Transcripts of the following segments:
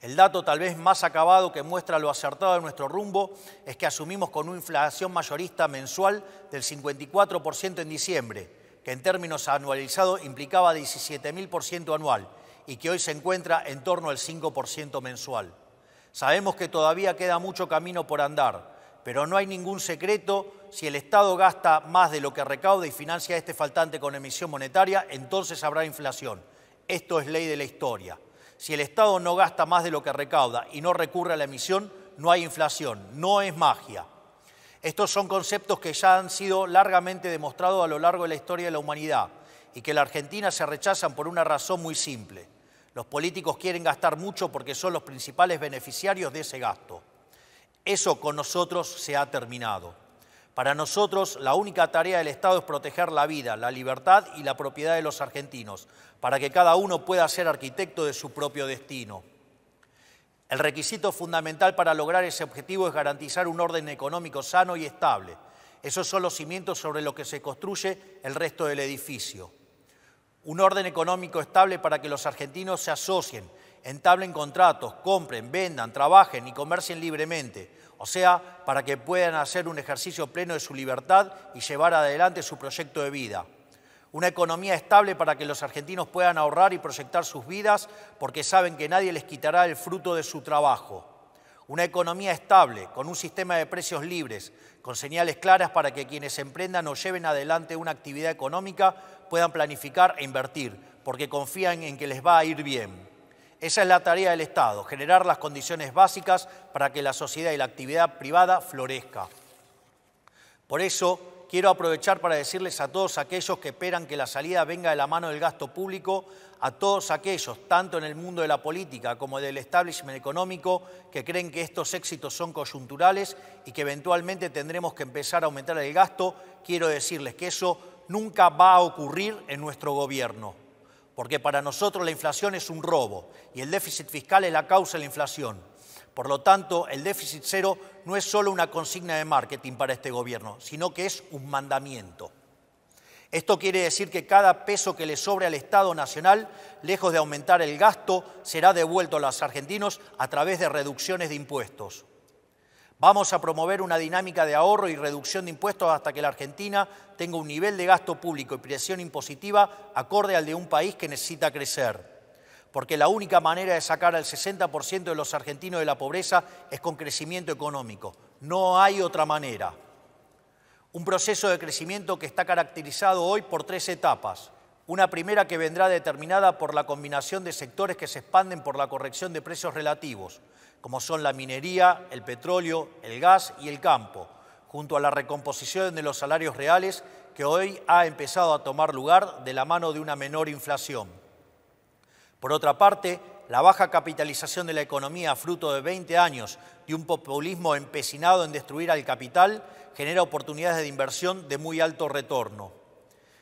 El dato tal vez más acabado que muestra lo acertado de nuestro rumbo es que asumimos con una inflación mayorista mensual del 54% en diciembre, que en términos anualizados implicaba 17.000% anual y que hoy se encuentra en torno al 5% mensual. Sabemos que todavía queda mucho camino por andar, pero no hay ningún secreto si el Estado gasta más de lo que recauda y financia este faltante con emisión monetaria, entonces habrá inflación. Esto es ley de la historia. Si el Estado no gasta más de lo que recauda y no recurre a la emisión, no hay inflación, no es magia. Estos son conceptos que ya han sido largamente demostrados a lo largo de la historia de la humanidad y que en la Argentina se rechazan por una razón muy simple. Los políticos quieren gastar mucho porque son los principales beneficiarios de ese gasto. Eso con nosotros se ha terminado. Para nosotros, la única tarea del Estado es proteger la vida, la libertad y la propiedad de los argentinos, para que cada uno pueda ser arquitecto de su propio destino. El requisito fundamental para lograr ese objetivo es garantizar un orden económico sano y estable. Esos son los cimientos sobre los que se construye el resto del edificio. Un orden económico estable para que los argentinos se asocien, entablen contratos, compren, vendan, trabajen y comercien libremente, o sea, para que puedan hacer un ejercicio pleno de su libertad y llevar adelante su proyecto de vida. Una economía estable para que los argentinos puedan ahorrar y proyectar sus vidas porque saben que nadie les quitará el fruto de su trabajo. Una economía estable, con un sistema de precios libres, con señales claras para que quienes emprendan o lleven adelante una actividad económica puedan planificar e invertir, porque confían en que les va a ir bien. Esa es la tarea del Estado, generar las condiciones básicas para que la sociedad y la actividad privada florezca. Por eso, quiero aprovechar para decirles a todos aquellos que esperan que la salida venga de la mano del gasto público, a todos aquellos, tanto en el mundo de la política como del establishment económico, que creen que estos éxitos son coyunturales y que eventualmente tendremos que empezar a aumentar el gasto, quiero decirles que eso nunca va a ocurrir en nuestro gobierno porque para nosotros la inflación es un robo y el déficit fiscal es la causa de la inflación. Por lo tanto, el déficit cero no es solo una consigna de marketing para este gobierno, sino que es un mandamiento. Esto quiere decir que cada peso que le sobre al Estado Nacional, lejos de aumentar el gasto, será devuelto a los argentinos a través de reducciones de impuestos. Vamos a promover una dinámica de ahorro y reducción de impuestos hasta que la Argentina tenga un nivel de gasto público y presión impositiva acorde al de un país que necesita crecer. Porque la única manera de sacar al 60% de los argentinos de la pobreza es con crecimiento económico. No hay otra manera. Un proceso de crecimiento que está caracterizado hoy por tres etapas. Una primera que vendrá determinada por la combinación de sectores que se expanden por la corrección de precios relativos, como son la minería, el petróleo, el gas y el campo, junto a la recomposición de los salarios reales que hoy ha empezado a tomar lugar de la mano de una menor inflación. Por otra parte, la baja capitalización de la economía fruto de 20 años de un populismo empecinado en destruir al capital genera oportunidades de inversión de muy alto retorno.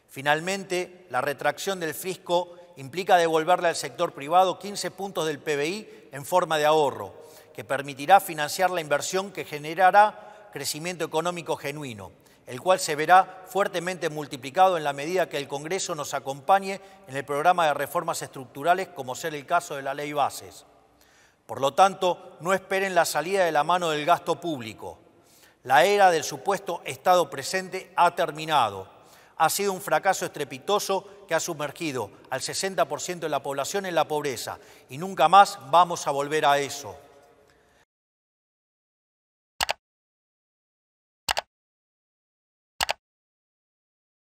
Finalmente, la retracción del fisco implica devolverle al sector privado 15 puntos del PBI en forma de ahorro, que permitirá financiar la inversión que generará crecimiento económico genuino, el cual se verá fuertemente multiplicado en la medida que el Congreso nos acompañe en el programa de reformas estructurales, como ser el caso de la ley bases. Por lo tanto, no esperen la salida de la mano del gasto público. La era del supuesto Estado presente ha terminado ha sido un fracaso estrepitoso que ha sumergido al 60% de la población en la pobreza y nunca más vamos a volver a eso.